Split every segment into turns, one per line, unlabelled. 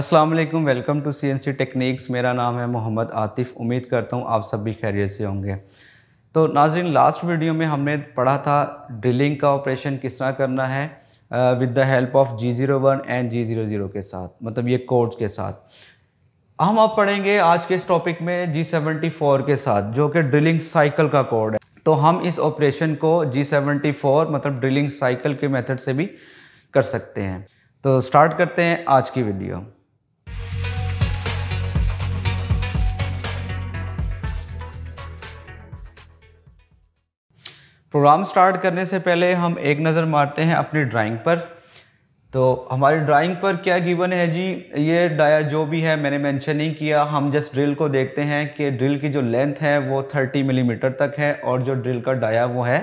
Aslam welcome to C N C technics मेरा नाम है मोहम्मद आतिफ़ उम्मीद करता हूँ आप सब भी खैरियत से होंगे तो नाजरीन लास्ट वीडियो में हमने पढ़ा था ड्रिलिंग का ऑपरेशन किस तरह करना है with the help of G zero one and G zero zero के साथ मतलब ये कोड्स के साथ हम आप पढ़ेंगे आज के इस टॉपिक में जी सेवेंटी फोर के साथ जो कि ड्रिलिंग साइकिल का कोड है तो हम इस ऑपरेशन को जी सेवेंटी फोर मतलब ड्रिलिंग साइकिल के मेथड से भी कर सकते हैं तो स्टार्ट करते हैं आज की वीडियो प्रोग्राम स्टार्ट करने से पहले हम एक नज़र मारते हैं अपनी ड्राइंग पर तो हमारी ड्राइंग पर क्या गिवन है जी ये डाया जो भी है मैंने मेंशन नहीं किया हम जस्ट ड्रिल को देखते हैं कि ड्रिल की जो लेंथ है वो 30 मिलीमीटर तक है और जो ड्रिल का डाया वो है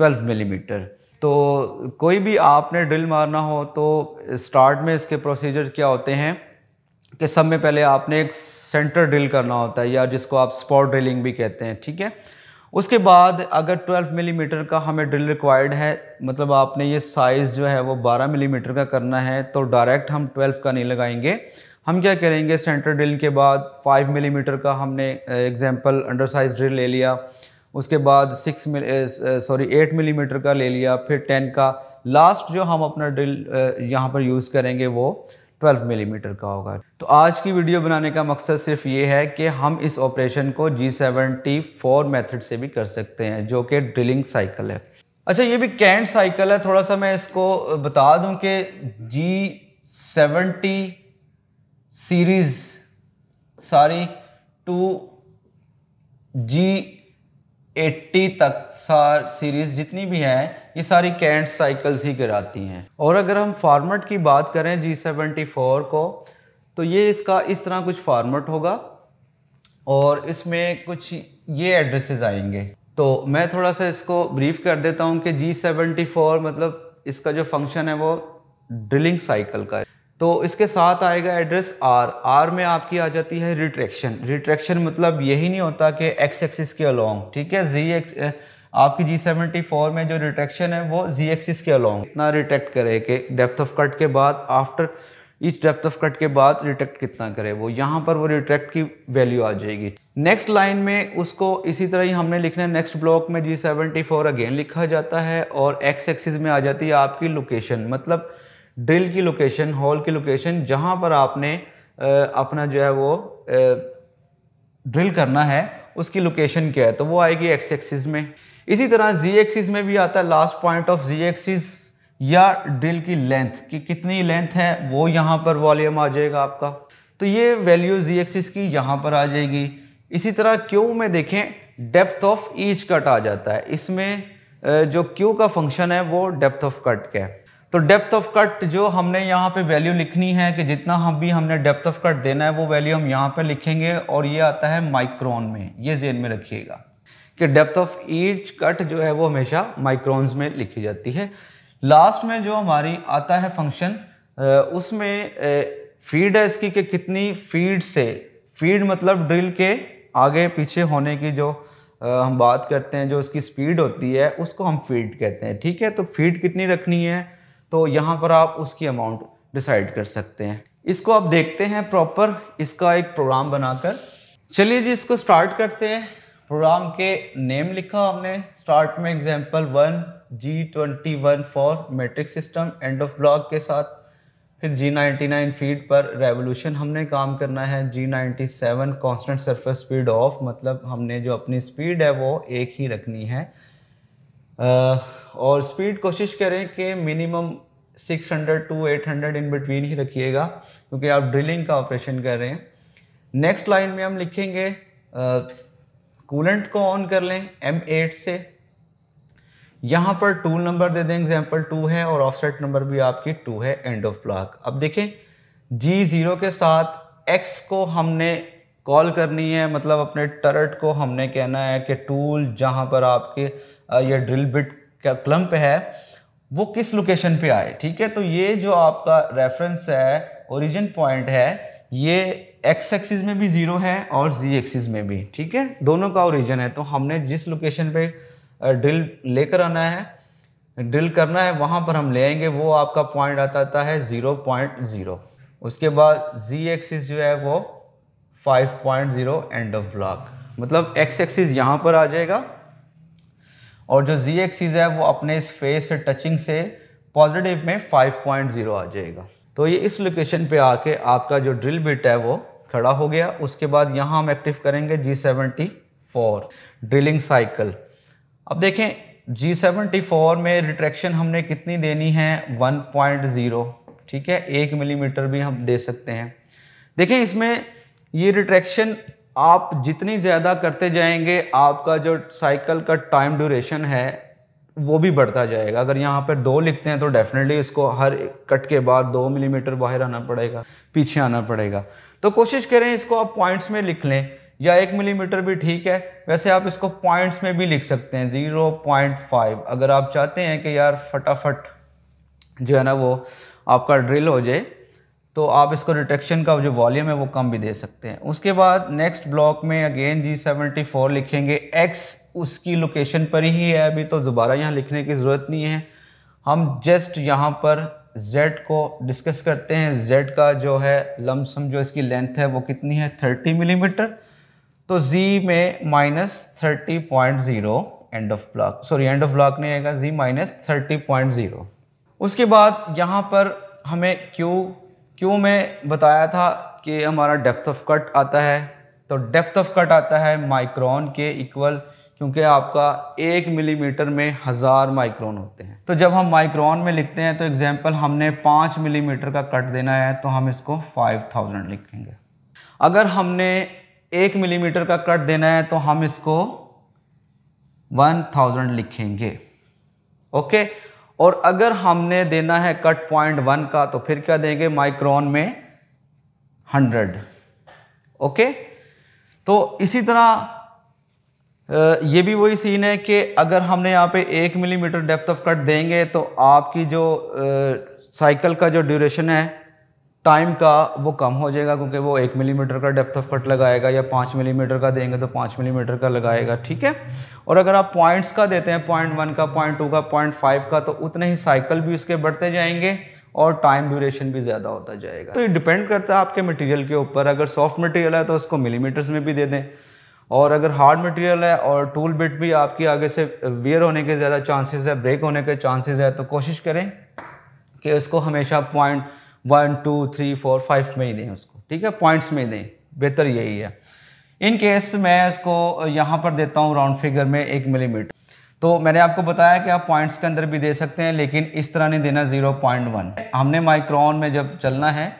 12 मिलीमीटर तो कोई भी आपने ड्रिल मारना हो तो स्टार्ट में इसके प्रोसीजर क्या होते हैं कि सब में पहले आपने एक सेंटर ड्रिल करना होता है या जिसको आप स्पॉट ड्रिलिंग भी कहते हैं ठीक है उसके बाद अगर 12 मिलीमीटर का हमें ड्रिल रिक्वायर्ड है मतलब आपने ये साइज़ जो है वो 12 मिलीमीटर का करना है तो डायरेक्ट हम 12 का नहीं लगाएंगे हम क्या करेंगे सेंटर ड्रिल के बाद 5 मिलीमीटर का हमने एग्जांपल अंडर साइज ड्रिल ले लिया उसके बाद 6 सॉरी 8 मिलीमीटर का ले लिया फिर 10 का लास्ट जो हम अपना ड्रिल यहाँ पर यूज़ करेंगे वो 12 मिलीमीटर का होगा तो आज की वीडियो बनाने का मकसद सिर्फ ये है कि हम इस ऑपरेशन को जी फोर मेथड से भी कर सकते हैं जो कि ड्रिलिंग साइकिल है अच्छा ये भी कैंट साइकिल है थोड़ा सा मैं इसको बता दूं कि G seventy series sorry to G 80 तक सार सीरीज़ जितनी भी हैं ये सारी कैंट साइकिल्स ही कराती हैं और अगर हम फार्मेट की बात करें जी सेवेंटी फोर को तो ये इसका इस तरह कुछ फॉर्मेट होगा और इसमें कुछ ये एड्रेसेस आएंगे तो मैं थोड़ा सा इसको ब्रीफ कर देता हूँ कि जी सेवेंटी फोर मतलब इसका जो फंक्शन है वो ड्रिलिंग साइकिल का है तो इसके साथ आएगा एड्रेस आर आर में आपकी आ जाती है रिट्रैक्शन रिट्रैक्शन मतलब यही नहीं होता कि एक्स एक्सिस के अलोंग ठीक है जी एक्स आपकी जी सेवेंटी फोर में जो रिट्रैक्शन है वो जी एक्सिस के अलोंग इतना रिट्रैक्ट करे कि डेप्थ ऑफ कट के बाद आफ्टर इस डेप्थ ऑफ कट के बाद रिट्रैक्ट कितना करे वो यहाँ पर वो रिट्रैक्ट की वैल्यू आ जाएगी नेक्स्ट लाइन में उसको इसी तरह ही हमने लिखना है नेक्स्ट ब्लॉक में जी सेवेंटी फोर अगेन लिखा जाता है और एक्स एक्सिस में आ जाती है आपकी लोकेशन मतलब ड्रिल की लोकेशन हॉल की लोकेशन जहाँ पर आपने अपना जो है वो ड्रिल करना है उसकी लोकेशन क्या है तो वो आएगी एक्स एक्सिस में इसी तरह जी एक्सिस में भी आता है last point of Z axis या ड्रिल की लेंथ कि कितनी लेंथ है वो यहाँ पर वॉल्यूम आ जाएगा आपका तो ये वैल्यू जी एक्सिस की यहाँ पर आ जाएगी इसी तरह क्यू में देखें डेप्थ ऑफ ईच कट आ जाता है इसमें जो क्यू का फंक्शन है वो डेप्थ ऑफ कट का है तो डेप्थ ऑफ कट जो हमने यहाँ पे वैल्यू लिखनी है कि जितना हम भी हमने डेप्थ ऑफ कट देना है वो वैल्यू हम यहाँ पे लिखेंगे और ये आता है माइक्रोन में ये जेन में रखिएगा कि डेप्थ ऑफ ईच कट जो है वो हमेशा माइक्रोन्स में लिखी जाती है लास्ट में जो हमारी आता है फंक्शन उसमें फीड है इसकी कि कितनी फीड से फीड मतलब ड्रिल के आगे पीछे होने की जो हम बात करते हैं जो उसकी स्पीड होती है उसको हम फीड कहते हैं ठीक है तो फीड कितनी रखनी है तो यहाँ पर आप उसकी अमाउंट डिसाइड कर सकते हैं इसको आप देखते हैं प्रॉपर इसका एक प्रोग्राम बनाकर चलिए जी इसको स्टार्ट करते हैं प्रोग्राम के नेम लिखा हमने स्टार्ट में example one G twenty one for metric system end of block के साथ फिर G ninety nine feet per revolution हमने काम करना है G ninety seven constant surface speed of मतलब हमने जो अपनी स्पीड है वो एक ही रखनी है आ, और स्पीड कोशिश करें कि मिनिमम 600 टू 800 इन बिटवीन ही रखिएगा क्योंकि आप ड्रिलिंग का ऑपरेशन कर रहे हैं नेक्स्ट लाइन में हम लिखेंगे कूलेंट को ऑन कर लें M8 से यहाँ पर टूल नंबर दे दें एग्जाम्पल टू है और ऑफसेट नंबर भी आपकी टू है एंड ऑफ ब्लॉक अब देखें जी ज़ीरो के साथ एक्स को हमने कॉल करनी है मतलब अपने टर्ट को हमने कहना है कि टूल जहाँ पर आपके ये ड्रिल बिट क्लम्प है वो किस लोकेशन पे आए ठीक है तो ये जो आपका रेफरेंस है ओरिजिन पॉइंट है ये एक्स एक्सिस में भी ज़ीरो है और जी एक्सिस में भी ठीक है दोनों का ओरिजिन है तो हमने जिस लोकेशन पे ड्रिल लेकर आना है ड्रिल करना है वहाँ पर हम ले आएंगे वो आपका पॉइंट आता आता है ज़ीरो पॉइंट ज़ीरो उसके बाद जी एक्सिस जो है वो five point zero end of block मतलब एक्स एक्सिस यहाँ पर आ जाएगा और जो जी एक्सीज है वो अपने इस फेस से टचिंग से पॉजिटिव में 5.0 आ जाएगा तो ये इस लोकेशन पे आके आपका जो ड्रिल बिट है वो खड़ा हो गया उसके बाद यहाँ हम एक्टिव करेंगे G seventy four drilling cycle अब देखें जी सेवेंटी फोर में रिट्रैक्शन हमने कितनी देनी है वन पॉइंट ज़ीरो ठीक है एक मिलीमीटर भी हम दे सकते हैं देखें इसमें ये रिट्रैक्शन आप जितनी ज़्यादा करते जाएंगे आपका जो साइकिल का टाइम ड्यूरेशन है वो भी बढ़ता जाएगा अगर यहाँ पर दो लिखते हैं तो डेफिनेटली इसको हर कट के बाद दो मिलीमीटर बाहर आना पड़ेगा पीछे आना पड़ेगा तो कोशिश करें इसको आप पॉइंट्स में लिख लें या एक मिलीमीटर भी ठीक है वैसे आप इसको पॉइंट्स में भी लिख सकते हैं ज़ीरो पॉइंट फाइव अगर आप चाहते हैं कि यार फटाफट जो है ना वो आपका ड्रिल हो जाए तो आप इसको रिटेक्शन का जो वॉल्यूम है वो कम भी दे सकते हैं उसके बाद नेक्स्ट ब्लॉक में अगेन जी सेवेंटी फोर लिखेंगे एक्स उसकी लोकेशन पर ही है अभी तो दोबारा यहाँ लिखने की ज़रूरत नहीं है हम जस्ट यहाँ पर जेड को डिस्कस करते हैं जेड का जो है लमसम जो इसकी लेंथ है वो कितनी है थर्टी मिलीमीटर तो जी में minus thirty point zero end of block sorry end of block नहीं आएगा Z minus thirty point zero उसके बाद यहाँ पर हमें क्यू क्यों मैं बताया था कि हमारा डेप्थ ऑफ कट आता है तो डेप्थ ऑफ कट आता है माइक्रोन के इक्वल क्योंकि आपका एक मिलीमीटर में हज़ार माइक्रोन होते हैं तो जब हम माइक्रोन में लिखते हैं तो एग्जांपल हमने पाँच मिलीमीटर का कट देना है तो हम इसको फाइव थाउजेंड लिखेंगे अगर हमने एक मिलीमीटर का कट देना है तो हम इसको वन थाउजेंड लिखेंगे ओके और अगर हमने देना है कट पॉइंट वन का तो फिर क्या देंगे माइक्रोन में हंड्रेड ओके तो इसी तरह ये भी वही सीन है कि अगर हमने यहाँ पे एक मिलीमीटर डेप्थ ऑफ कट देंगे तो आपकी जो साइकिल का जो ड्यूरेशन है टाइम का वो कम हो जाएगा क्योंकि वो एक मिलीमीटर का डेप्थ ऑफ कट लगाएगा या पाँच मिलीमीटर का देंगे तो पाँच मिलीमीटर का लगाएगा ठीक है और अगर आप पॉइंट्स का देते हैं पॉइंट वन का पॉइंट टू का पॉइंट फाइव का तो उतने ही साइकिल भी उसके बढ़ते जाएंगे और टाइम ड्यूरेशन भी ज़्यादा होता जाएगा तो ये डिपेंड करता है आपके मटीरियल के ऊपर अगर सॉफ्ट मटीरियल है तो उसको मिलीमीटर्स में भी दे दें और अगर हार्ड मटेरियल है और टूल बिट भी आपकी आगे से वेयर होने के ज़्यादा चांसेस है ब्रेक होने के चांसेस है तो कोशिश करें कि उसको हमेशा point one two three four five में ही दें उसको ठीक है पॉइंट्स में दें बेहतर यही है इन केस मैं इसको यहाँ पर देता हूँ राउंड फिगर में एक मिलीमीटर तो मैंने आपको बताया कि आप पॉइंट्स के अंदर भी दे सकते हैं लेकिन इस तरह नहीं देना ज़ीरो पॉइंट वन हमने माइक्रोन में जब चलना है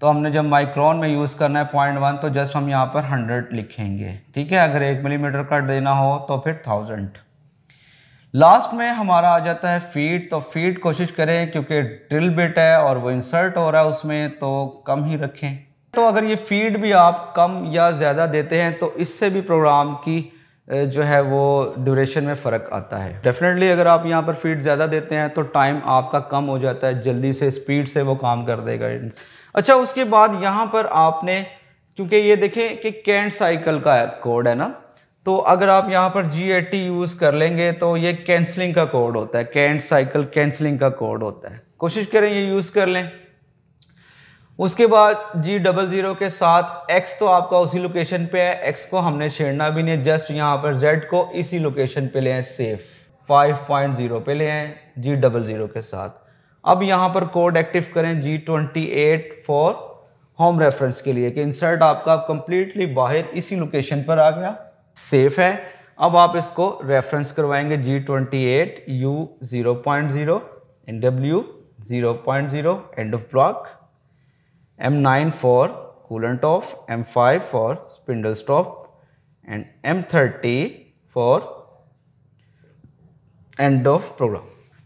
तो हमने जब माइक्रोन में यूज़ करना है पॉइंट वन तो जस्ट हम यहाँ पर हंड्रेड लिखेंगे ठीक है अगर एक मिलीमीटर का देना हो तो फिर थाउजेंड लास्ट में हमारा आ जाता है फीड तो फीट कोशिश करें क्योंकि ड्रिल बिट है और वो इंसर्ट हो रहा है उसमें तो कम ही रखें तो अगर ये फीड भी आप कम या ज़्यादा देते हैं तो इससे भी प्रोग्राम की जो है वो ड्यूरेशन में फ़र्क आता है डेफिनेटली अगर आप यहाँ पर फीड ज़्यादा देते हैं तो टाइम आपका कम हो जाता है जल्दी से स्पीड से वो काम कर देगा अच्छा उसके बाद यहाँ पर आपने क्योंकि ये देखें कि कैंट साइकिल का कोड है ना तो अगर आप यहाँ पर जी ए टी यूज़ कर लेंगे तो ये कैंसलिंग का कोड होता है कैंट साइकिल कैंसलिंग का कोड होता है कोशिश करें ये यूज़ कर लें उसके बाद जी डबल ज़ीरो के साथ एक्स तो आपका उसी लोकेशन पे है एक्स को हमने छेड़ना भी नहीं जस्ट यहाँ पर जेड को इसी लोकेशन पे ले आए सेफ 5.0 पे ले आए जी डबल ज़ीरो के साथ अब यहाँ पर कोड एक्टिव करें G twenty eight for home reference के लिए कि इंसर्ट आपका कंप्लीटली बाहर इसी लोकेशन पर आ गया सेफ है अब आप इसको रेफरेंस करवाएंगे G twenty eight U zero point zero N W zero point zero end of block M nine for coolant off M five for spindle stop end M thirty for end of program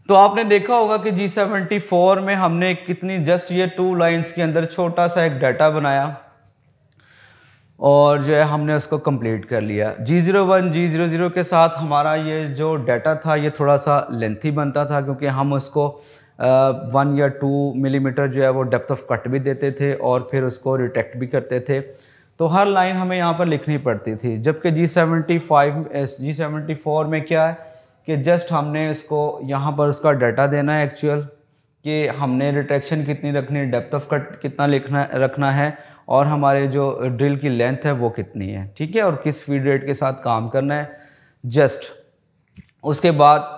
तो आपने देखा होगा कि G74 में हमने कितनी just ये two lines के अंदर छोटा सा एक डाटा बनाया और जो है हमने उसको कंप्लीट कर लिया G zero one G zero zero के साथ हमारा ये जो डाटा था ये थोड़ा सा लेंथी बनता था क्योंकि हम उसको वन या टू मिलीमीटर जो है वो डेप्थ ऑफ कट भी देते थे और फिर उसको रिटेक्ट भी करते थे तो हर लाइन हमें यहाँ पर लिखनी पड़ती थी जबकि G seventy five G seventy four में क्या है कि जस्ट हमने इसको यहाँ पर उसका डाटा देना है एक्चुअल कि हमने रिट्रैक्शन कितनी रखनी है डेप्थ ऑफ कट कितना लिखना रखना है और हमारे जो ड्रिल की लेंथ है वो कितनी है ठीक है और किस फीड रेट के साथ काम करना है जस्ट उसके बाद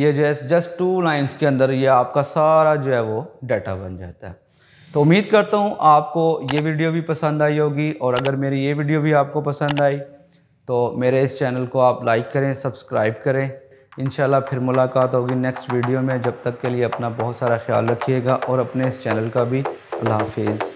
ये जो है जस्ट टू लाइंस के अंदर ये आपका सारा जो है वो डाटा बन जाता है तो उम्मीद करता हूँ आपको ये वीडियो भी पसंद आई होगी और अगर मेरी ये वीडियो भी आपको पसंद आई तो मेरे इस चैनल को आप लाइक करें सब्सक्राइब करें इन फिर मुलाकात होगी नेक्स्ट वीडियो में जब तक के लिए अपना बहुत सारा ख्याल रखिएगा और अपने इस चैनल का भी अल्लाह हाफिज़